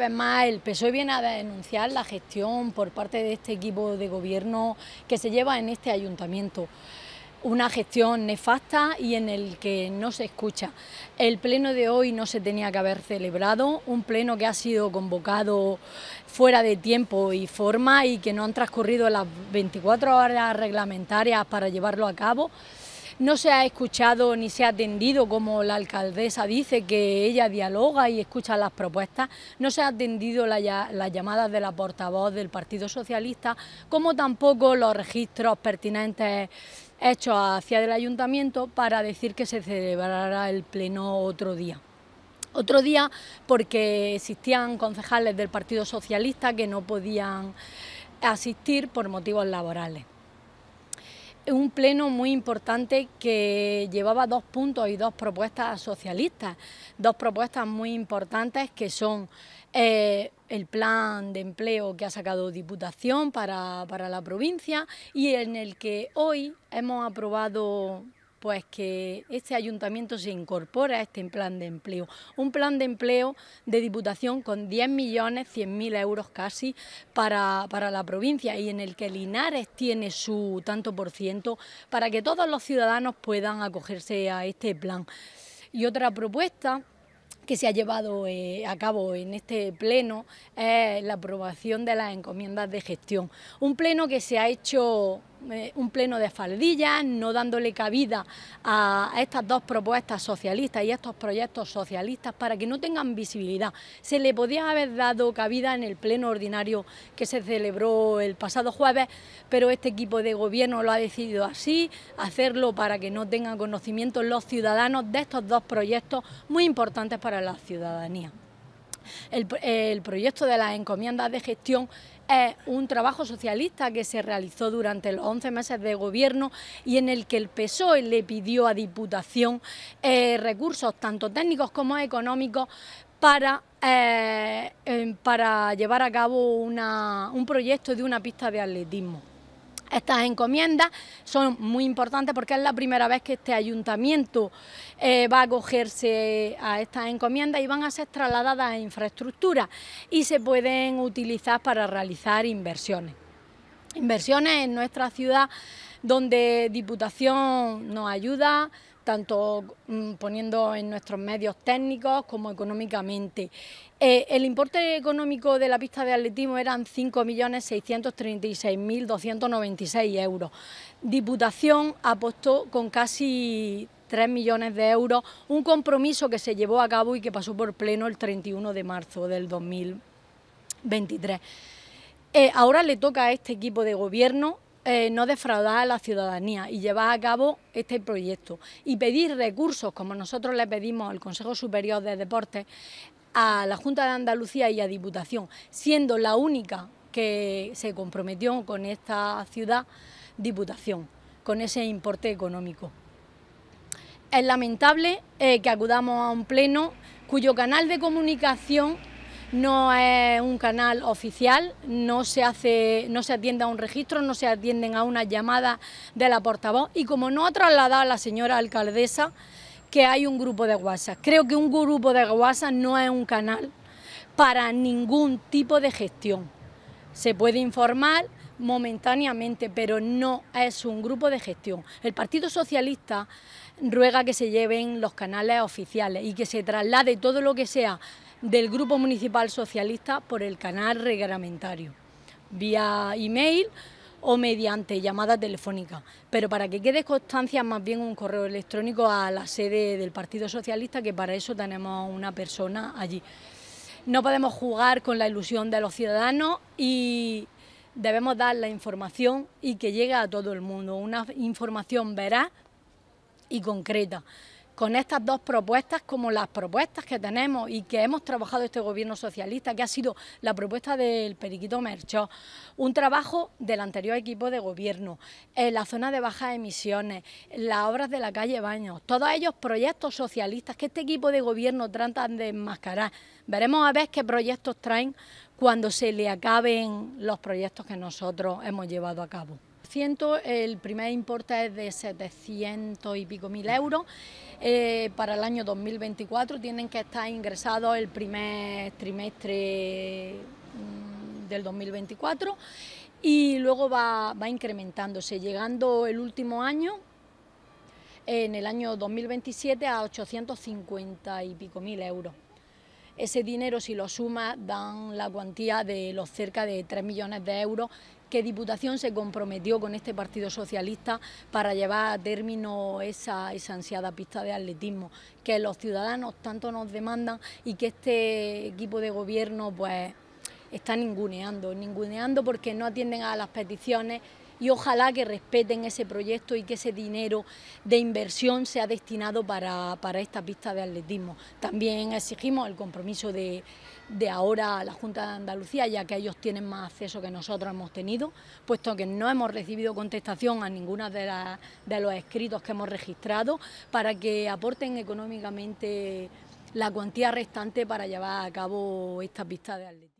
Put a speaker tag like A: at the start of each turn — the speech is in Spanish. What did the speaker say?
A: vez más el PSOE viene a denunciar la gestión por parte de este equipo de gobierno que se lleva en este ayuntamiento una gestión nefasta y en el que no se escucha. El pleno de hoy no se tenía que haber celebrado, un pleno que ha sido convocado fuera de tiempo y forma y que no han transcurrido las 24 horas reglamentarias para llevarlo a cabo no se ha escuchado ni se ha atendido, como la alcaldesa dice, que ella dialoga y escucha las propuestas, no se ha atendido las llamadas de la portavoz del Partido Socialista, como tampoco los registros pertinentes hechos hacia el ayuntamiento para decir que se celebrará el pleno otro día. Otro día porque existían concejales del Partido Socialista que no podían asistir por motivos laborales un pleno muy importante que llevaba dos puntos y dos propuestas socialistas, dos propuestas muy importantes que son eh, el plan de empleo que ha sacado Diputación para, para la provincia y en el que hoy hemos aprobado pues que este ayuntamiento se incorpora a este plan de empleo. Un plan de empleo de diputación con 10 millones, 100 mil euros casi para, la provincia y en el que Linares tiene su tanto por ciento para que todos los ciudadanos puedan acogerse a este plan. Y otra propuesta que se ha llevado eh, a cabo en este pleno es la aprobación de las encomiendas de gestión. Un pleno que se ha hecho eh, un pleno de faldillas, no dándole cabida a, estas dos propuestas socialistas y estos proyectos socialistas para que no tengan visibilidad. Se le podía haber dado cabida en el pleno ordinario que se celebró el pasado jueves, pero este equipo de gobierno lo ha decidido así, hacerlo para que no tengan conocimiento los ciudadanos de estos dos proyectos muy importantes para la ciudadanía. El, proyecto de las encomiendas de gestión es un trabajo socialista que se realizó durante los 11 meses de gobierno y en el que el PSOE le pidió a Diputación eh, recursos tanto técnicos como económicos para, eh, em, para llevar a cabo un proyecto de una pista de atletismo. Estas encomiendas son muy importantes porque es la primera vez que este ayuntamiento eh, va a acogerse a estas encomiendas y van a ser trasladadas a infraestructura y se pueden utilizar para realizar inversiones. Inversiones en nuestra ciudad donde Diputación nos ayuda, tanto mm, poniendo en nuestros medios técnicos como económicamente. Eh, el importe económico de la pista de atletismo eran 5.636.296 euros. Diputación apostó con casi 3 millones de euros, un compromiso que se llevó a cabo y que pasó por pleno el 31 de marzo del 2023. Eh, ahora le toca a este equipo de gobierno eh, no defraudar a la ciudadanía y llevar a cabo este proyecto y pedir recursos, como nosotros le pedimos al Consejo Superior de Deportes, a la Junta de Andalucía y a Diputación, siendo la única que se comprometió con esta ciudad, Diputación, con ese importe económico. Es lamentable eh, que acudamos a un pleno cuyo canal de comunicación no es un canal oficial, no se, hace, no se atiende a un registro, no se atienden a una llamada de la portavoz y como no ha trasladado a la señora alcaldesa que hay un grupo de WhatsApp. Creo que un grupo de WhatsApp no es un canal para ningún tipo de gestión. Se puede informar momentáneamente, pero no es un grupo de gestión. El Partido Socialista ruega que se lleven los canales oficiales y que se traslade todo lo que sea del Grupo Municipal Socialista por el canal reglamentario, vía email o mediante llamada telefónica, pero para que quede constancia más bien un correo electrónico a la sede del Partido Socialista, que para eso tenemos una persona allí. No podemos jugar con la ilusión de los ciudadanos y debemos dar la información y que llegue a todo el mundo, una información veraz y concreta con estas dos propuestas como las propuestas que tenemos y que hemos trabajado este gobierno socialista, que ha sido la propuesta del Periquito Merchó, un trabajo del anterior equipo de gobierno, la zona de bajas emisiones, las obras de la calle Baños, todos ellos proyectos socialistas que este equipo de gobierno trata de enmascarar. Veremos a ver qué proyectos traen cuando se le acaben los proyectos que nosotros hemos llevado a cabo el primer importe es de 700 y pico mil euros. Eh, para el año 2024 tienen que estar ingresados el primer trimestre mm, del 2024 y luego va, va incrementándose, llegando el último año en el año 2027 a 850 y pico mil euros. Ese dinero, si lo suma dan la cuantía de los cerca de 3 millones de euros que Diputación se comprometió con este Partido Socialista para llevar a término esa, ansiada pista de atletismo que los ciudadanos tanto nos demandan y que este equipo de gobierno pues está ninguneando, ninguneando porque no atienden a las peticiones y ojalá que respeten ese proyecto y que ese dinero de inversión sea destinado para, para esta pista de atletismo. También exigimos el compromiso de, ahora a la Junta de Andalucía, ya que ellos tienen más acceso que nosotros hemos tenido, puesto que no hemos recibido contestación a ninguna de, de los escritos que hemos registrado, para que aporten económicamente la cuantía restante para llevar a cabo estas pista de atletismo.